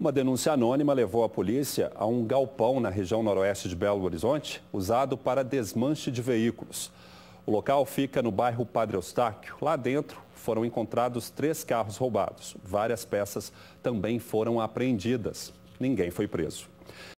Uma denúncia anônima levou a polícia a um galpão na região noroeste de Belo Horizonte, usado para desmanche de veículos. O local fica no bairro Padre Eustáquio. Lá dentro foram encontrados três carros roubados. Várias peças também foram apreendidas. Ninguém foi preso.